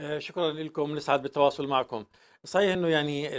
آه، شكرا لكم نسعد بالتواصل معكم صحيح انه يعني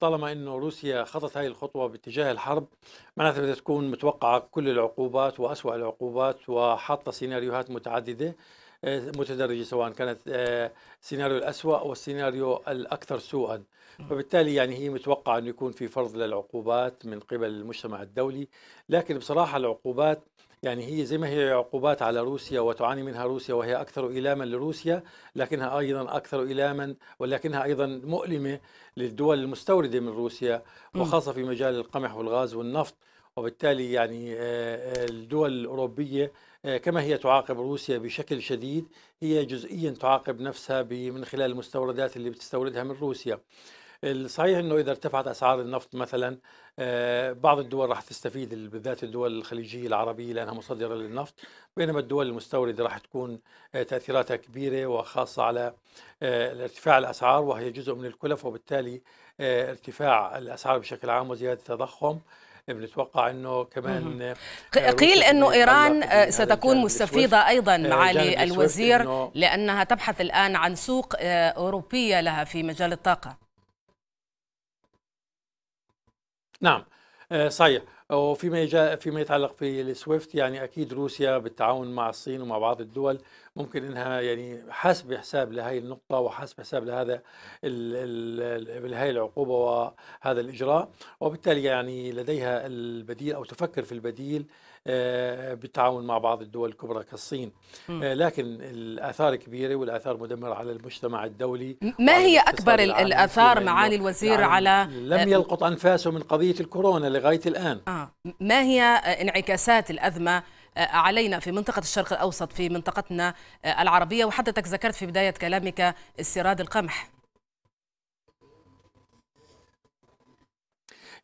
طالما انه روسيا خطت هذه الخطوه باتجاه الحرب معناتها بدها تكون متوقعه كل العقوبات واسوا العقوبات وحاطه سيناريوهات متعدده متدرجه سواء كانت آه، سيناريو الاسوا او السيناريو الاكثر سوءا فبالتالي يعني هي متوقع انه يكون في فرض للعقوبات من قبل المجتمع الدولي لكن بصراحه العقوبات يعني هي زي ما هي عقوبات على روسيا وتعاني منها روسيا وهي اكثر الاما لروسيا لكنها ايضا اكثر الاما ولكنها ايضا مؤلمه للدول المستورده من روسيا وخاصه في مجال القمح والغاز والنفط وبالتالي يعني آه، آه، الدول الأوروبية آه، كما هي تعاقب روسيا بشكل شديد هي جزئيا تعاقب نفسها من خلال المستوردات اللي بتستوردها من روسيا الصحيح انه اذا ارتفعت اسعار النفط مثلا بعض الدول راح تستفيد بالذات الدول الخليجيه العربيه لانها مصدره للنفط بينما الدول المستورده راح تكون تاثيراتها كبيره وخاصه على ارتفاع الاسعار وهي جزء من الكلف وبالتالي ارتفاع الاسعار بشكل عام وزياده التضخم بنتوقع انه كمان آه، قيل انه ايران آه، ستكون مستفيضه ايضا آه، معالي الوزير لانها تبحث الان عن سوق اوروبيه لها في مجال الطاقه نعم صحيح وفيما يجا فيما يتعلق في السويفت يعني اكيد روسيا بالتعاون مع الصين ومع بعض الدول ممكن انها يعني حسب حساب لهي النقطه وحسب حساب لهذا لهي العقوبه وهذا الاجراء وبالتالي يعني لديها البديل او تفكر في البديل آه، بالتعاون مع بعض الدول الكبرى كالصين م. آه، لكن الاثار كبيره والاثار مدمره على المجتمع الدولي ما هي اكبر الاثار يعني معالي الوزير يعني على لم آه، يلقط انفاسه من قضيه الكورونا لغايه الان آه. ما هي انعكاسات الأزمة علينا في منطقة الشرق الأوسط في منطقتنا العربية وحضرتك ذكرت في بداية كلامك استيراد القمح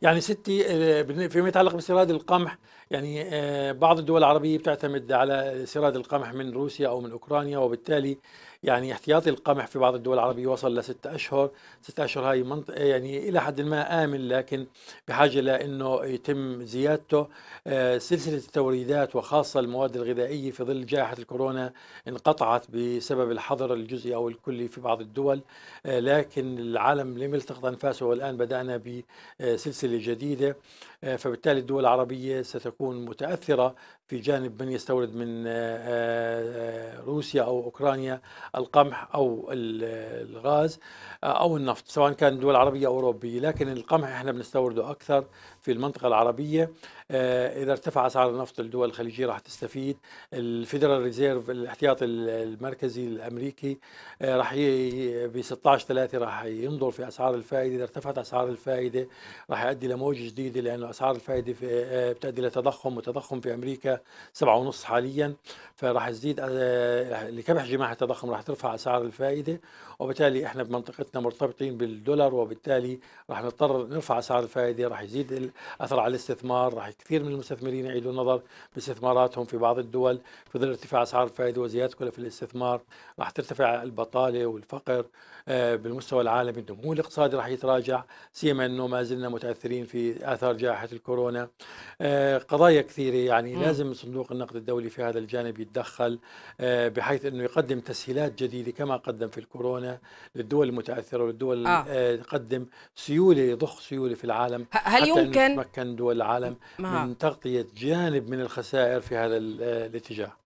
يعني ستي آه، فيما يتعلق باستيراد القمح يعني آه، بعض الدول العربية بتعتمد على استيراد القمح من روسيا أو من أوكرانيا وبالتالي يعني احتياطي القمح في بعض الدول العربية وصل لستة أشهر ستة أشهر هاي منطقة يعني إلى حد ما آمن لكن بحاجة لأنه يتم زيادته آه، سلسلة التوريدات وخاصة المواد الغذائية في ظل جائحة الكورونا انقطعت بسبب الحظر الجزئي أو الكلي في بعض الدول آه، لكن العالم لم يلتقط أنفاسه والآن بدأنا بسلسلة جديدة آه، فبالتالي الدول العربية ستكون متأثرة في جانب من يستورد من آه، آه، روسيا أو أوكرانيا القمح أو الغاز أو النفط سواء كان دول عربية أو أوروبية لكن القمح احنا بنستورده أكثر في المنطقة العربية آه، اذا ارتفع اسعار النفط الدول الخليجيه راح تستفيد الفيدرال ريزيرف الاحتياطي المركزي الامريكي آه، راح ب 16 3 راح ينظر في اسعار الفائده اذا ارتفعت اسعار الفائده راح يؤدي لموجه جديده لانه اسعار الفائده آه، بتؤدي لتضخم وتضخم في امريكا 7.5 حاليا فراح تزيد لكبح جماح التضخم راح ترفع اسعار الفائده وبالتالي احنا بمنطقتنا مرتبطين بالدولار وبالتالي راح نضطر نرفع اسعار الفائده راح يزيد الاثر على الاستثمار راح كثير من المستثمرين يعيدوا النظر باستثماراتهم في بعض الدول في ظل ارتفاع اسعار الفائده وزياده كلف الاستثمار راح ترتفع البطاله والفقر آه، بالمستوى العالمي النمو الاقتصادي راح يتراجع سيما انه ما زلنا متاثرين في اثار جائحه الكورونا آه، قضايا كثيره يعني م. لازم صندوق النقد الدولي في هذا الجانب يتدخل آه، بحيث انه يقدم تسهيلات جديده كما قدم في الكورونا للدول المتاثره والدول آه. تقدم سيوله يضخ سيوله في العالم هل يمكن تمكن دول العالم من تغطية جانب من الخسائر في هذا الاتجاه